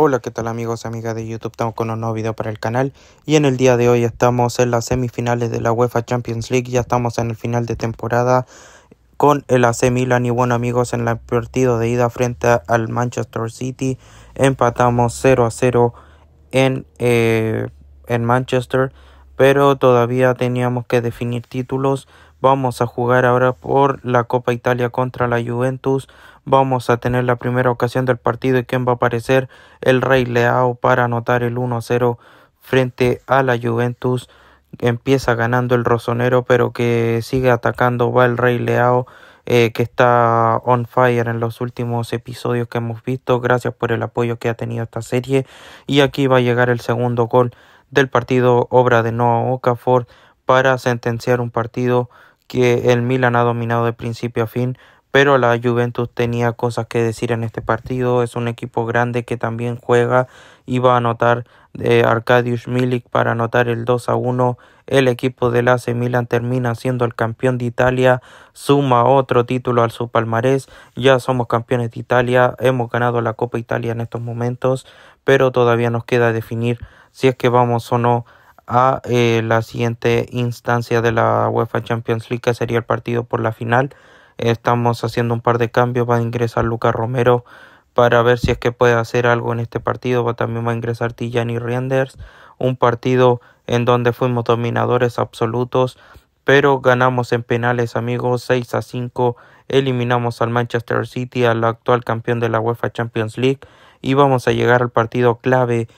Hola, ¿qué tal amigos, y amigas de YouTube? Estamos con un nuevo video para el canal y en el día de hoy estamos en las semifinales de la UEFA Champions League, ya estamos en el final de temporada con el AC Milan y bueno amigos, en el partido de ida frente al Manchester City empatamos 0 a 0 en, eh, en Manchester, pero todavía teníamos que definir títulos. Vamos a jugar ahora por la Copa Italia contra la Juventus. Vamos a tener la primera ocasión del partido y quien va a aparecer el Rey Leao para anotar el 1-0 frente a la Juventus. Empieza ganando el Rosonero, pero que sigue atacando. Va el Rey Leao, eh, que está on fire en los últimos episodios que hemos visto. Gracias por el apoyo que ha tenido esta serie. Y aquí va a llegar el segundo gol del partido, obra de Noah Okafor, para sentenciar un partido que el Milan ha dominado de principio a fin pero la Juventus tenía cosas que decir en este partido. Es un equipo grande que también juega. Iba a anotar de eh, Arkadiusz Milik para anotar el 2 a 1. El equipo del AC Milan termina siendo el campeón de Italia, suma otro título al su palmarés. Ya somos campeones de Italia, hemos ganado la Copa Italia en estos momentos, pero todavía nos queda definir si es que vamos o no a eh, la siguiente instancia de la UEFA Champions League, que sería el partido por la final. Estamos haciendo un par de cambios. Va a ingresar Lucas Romero para ver si es que puede hacer algo en este partido. Va, también va a ingresar Tijani reinders, Un partido en donde fuimos dominadores absolutos, pero ganamos en penales, amigos, 6 a 5. Eliminamos al Manchester City, al actual campeón de la UEFA Champions League, y vamos a llegar al partido clave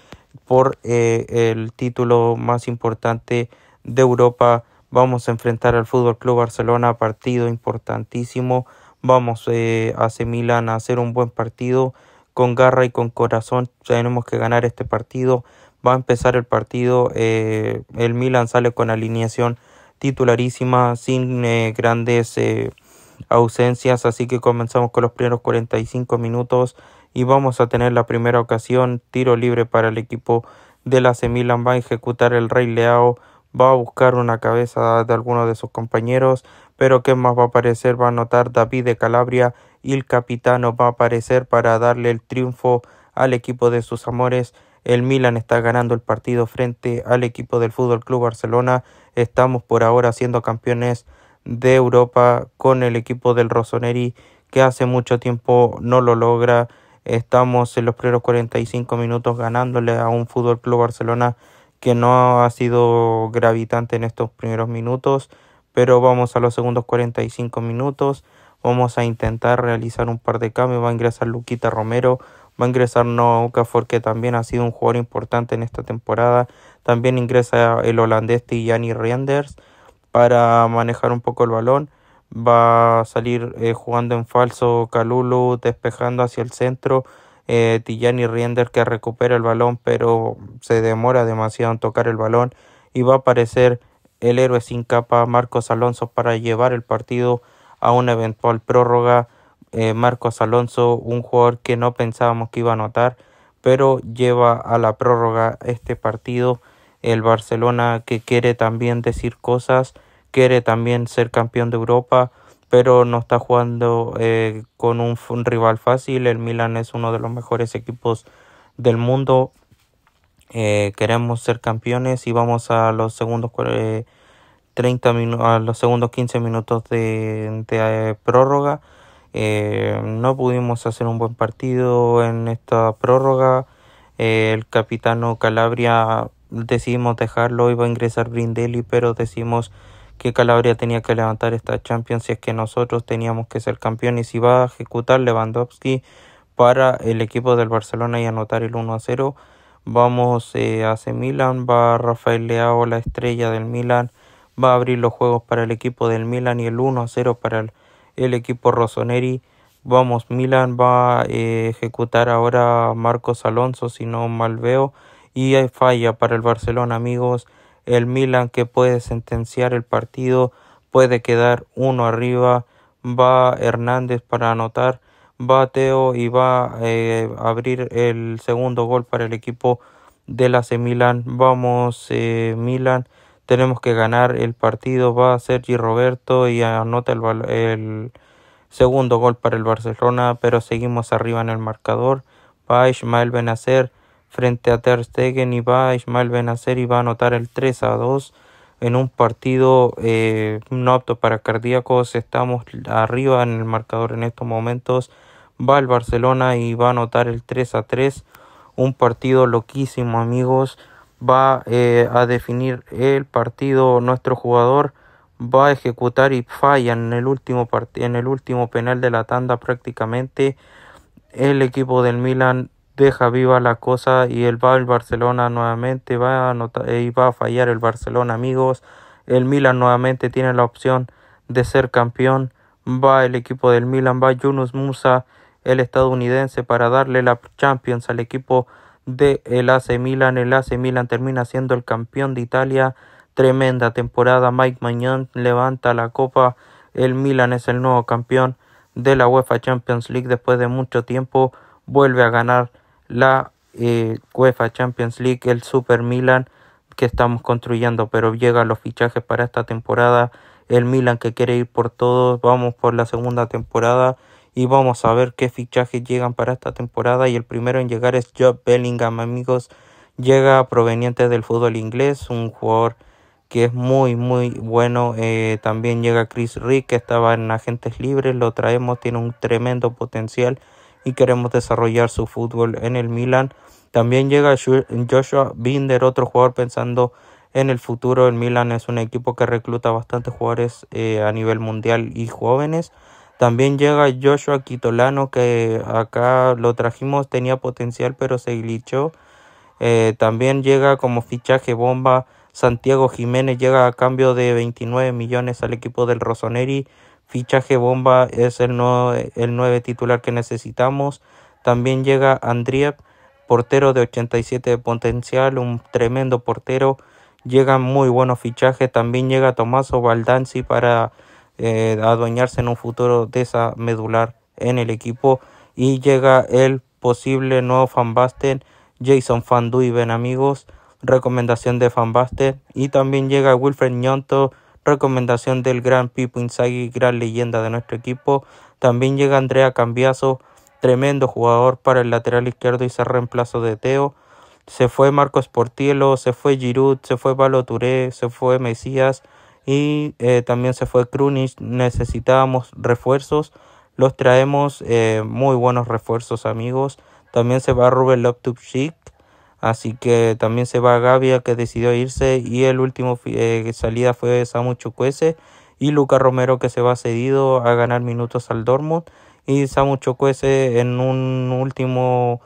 por eh, el título más importante de Europa Vamos a enfrentar al Fútbol Club Barcelona, partido importantísimo. Vamos eh, a Milán a hacer un buen partido con garra y con corazón. Tenemos que ganar este partido. Va a empezar el partido. Eh, el Milan sale con alineación titularísima, sin eh, grandes eh, ausencias. Así que comenzamos con los primeros 45 minutos y vamos a tener la primera ocasión. Tiro libre para el equipo de la Milan. Va a ejecutar el Rey Leao va a buscar una cabeza de alguno de sus compañeros, pero ¿qué más va a aparecer? Va a notar David de Calabria y el capitano va a aparecer para darle el triunfo al equipo de sus amores. El Milan está ganando el partido frente al equipo del Fútbol Club Barcelona. Estamos por ahora siendo campeones de Europa con el equipo del Rossoneri que hace mucho tiempo no lo logra. Estamos en los primeros 45 minutos ganándole a un Fútbol Club Barcelona que no ha sido gravitante en estos primeros minutos, pero vamos a los segundos 45 minutos. Vamos a intentar realizar un par de cambios. Va a ingresar Luquita Romero, va a ingresar Noah que también ha sido un jugador importante en esta temporada. También ingresa el holandés Tijani Reinders para manejar un poco el balón. Va a salir eh, jugando en falso Calulu, despejando hacia el centro eh, Tijani Riender que recupera el balón pero se demora demasiado en tocar el balón y va a aparecer el héroe sin capa Marcos Alonso para llevar el partido a una eventual prórroga. Eh, Marcos Alonso, un jugador que no pensábamos que iba a anotar, pero lleva a la prórroga este partido. El Barcelona que quiere también decir cosas, quiere también ser campeón de Europa pero no está jugando eh, con un, rival fácil. El Milan es uno de los mejores equipos del mundo. Eh, queremos ser campeones y vamos a los segundos eh, a los segundos 15 minutos de, prórroga. no pudimos hacer un buen partido en esta prórroga. el capitano Calabria decidimos dejarlo, iba a ingresar Brindelli, pero decimos que Calabria tenía que levantar esta Champions si es que nosotros teníamos que ser campeones y si va a ejecutar Lewandowski para el equipo del Barcelona y anotar el 1 a 0. Vamos eh, Milan, va Rafael Leao, la estrella del Milan, va a abrir los juegos para el equipo del Milan y el 1 a 0 para el, equipo Rossoneri. Vamos, Milan va a eh, ejecutar ahora Marcos Alonso, si no mal veo, y falla para el Barcelona, amigos el Milan que puede sentenciar el partido, puede quedar uno arriba, va Hernández para anotar, va Teo y va a eh, abrir el segundo gol para el equipo de la C. Milan. Vamos eh, Milan, tenemos que ganar el partido, va Sergi Roberto y anota el, segundo gol para el Barcelona, pero seguimos arriba en el marcador, va Ismael Benacer, frente a Ter Stegen y va Ismael Benacer y va a anotar el 3 a 2 en un partido eh, no apto para cardíacos. Estamos arriba en el marcador en estos momentos. Va el Barcelona y va a anotar el 3 a 3. Un partido loquísimo, amigos. Va eh, a definir el partido nuestro jugador. Va a ejecutar y falla en el último, en el último penal de la tanda prácticamente. El equipo del Milan deja viva la cosa y el va al Barcelona nuevamente, va a eh, y va a fallar el Barcelona, amigos. El Milan nuevamente tiene la opción de ser campeón. Va el equipo del Milan, va Yunus Musa, el estadounidense, para darle la Champions al equipo de el AC Milan. El AC Milan termina siendo el campeón de Italia. Tremenda temporada. Mike Mañón levanta la copa. El Milan es el nuevo campeón de la UEFA Champions League después de mucho tiempo. Vuelve a ganar la eh, UEFA Champions League, el Super Milan que estamos construyendo, pero llegan los fichajes para esta temporada, el Milan que quiere ir por todos, vamos por la segunda temporada y vamos a ver qué fichajes llegan para esta temporada y el primero en llegar es Job Bellingham, amigos, llega proveniente del fútbol inglés, un jugador que es muy muy bueno. Eh, también llega Chris Rick, que estaba en agentes libres, lo traemos, tiene un tremendo potencial y queremos desarrollar su fútbol en el Milan. También llega Joshua Binder, otro jugador pensando en el futuro. El Milan es un equipo que recluta bastantes jugadores eh, a nivel mundial y jóvenes. También llega Joshua Quitolano, que acá lo trajimos, tenía potencial, pero se glitchó. Eh, también llega como fichaje bomba. Santiago Jiménez llega a cambio de 29 millones al equipo del Rossoneri. Fichaje bomba es el nuevo titular que necesitamos. También llega Andriev, portero de 87 de potencial, un tremendo portero. Llega muy buenos fichajes. También llega Tomaso Baldanzi para eh, adueñarse en un futuro de esa medular en el equipo. Y llega el posible nuevo Van Jason Van Ven amigos. Recomendación de Van Y también llega Wilfred Nyonto recomendación del gran Pipo Insagi gran leyenda de nuestro equipo. También llega Andrea Cambiaso, tremendo jugador para el lateral izquierdo y se reemplazo de Teo. Se fue Marcos Portielo, se fue Giroud, se fue Palo Touré, se fue Mesías y eh, también se fue Krunic. Necesitábamos refuerzos, los traemos eh, muy buenos refuerzos amigos. También se va Rubén Loptupchik Así que también se va Gavia que decidió irse y el último eh, salida fue Samu Chukwese y Luca Romero que se va cedido a ganar minutos al Dortmund y Samu Chukwese en un último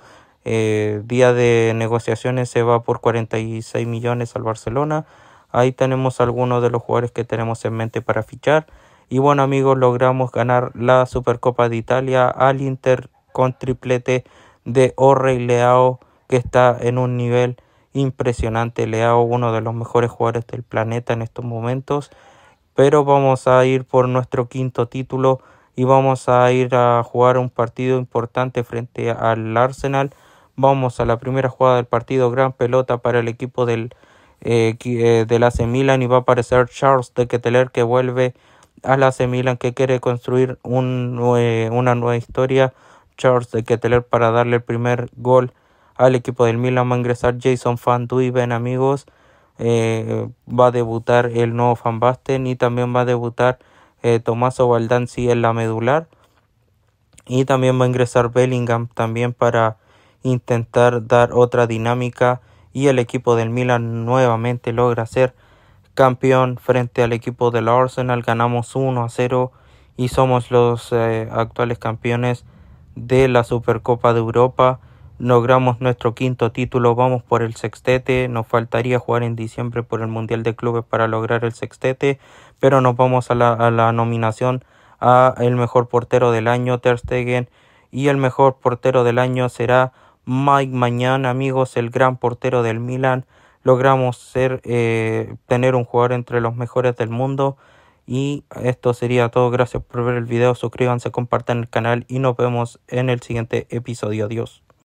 eh, día de negociaciones se va por 46 millones al Barcelona. Ahí tenemos algunos de los jugadores que tenemos en mente para fichar. Y bueno amigos, logramos ganar la Supercopa de Italia al Inter con triplete de Orre y Leao que está en un nivel impresionante. Leao, uno de los mejores jugadores del planeta en estos momentos. Pero vamos a ir por nuestro quinto título y vamos a ir a jugar un partido importante frente al Arsenal. Vamos a la primera jugada del partido, gran pelota para el equipo del, la la AC Milan y va a aparecer Charles de Keteler que vuelve a AC Milan que quiere construir una nueva historia. Charles de Keteler para darle el primer gol al equipo del Milan va a ingresar Jason Van Duiven, amigos. Eh, va a debutar el nuevo Fanbasten. y también va a debutar eh, Tomaso Valdanzi en la medular. Y también va a ingresar Bellingham también para intentar dar otra dinámica y el equipo del Milan nuevamente logra ser campeón frente al equipo del Arsenal. Ganamos 1 a 0 y somos los eh, actuales campeones de la Supercopa de Europa logramos nuestro quinto título, vamos por el sextete, nos faltaría jugar en diciembre por el Mundial de Clubes para lograr el sextete, pero nos vamos a la, nominación a el mejor portero del año, Ter Stegen, y el mejor portero del año será Mike Mañana, amigos, el gran portero del Milan. Logramos ser, eh, tener un jugador entre los mejores del mundo. Y esto sería todo. Gracias por ver el video. Suscríbanse, compartan el canal y nos vemos en el siguiente episodio. Adiós.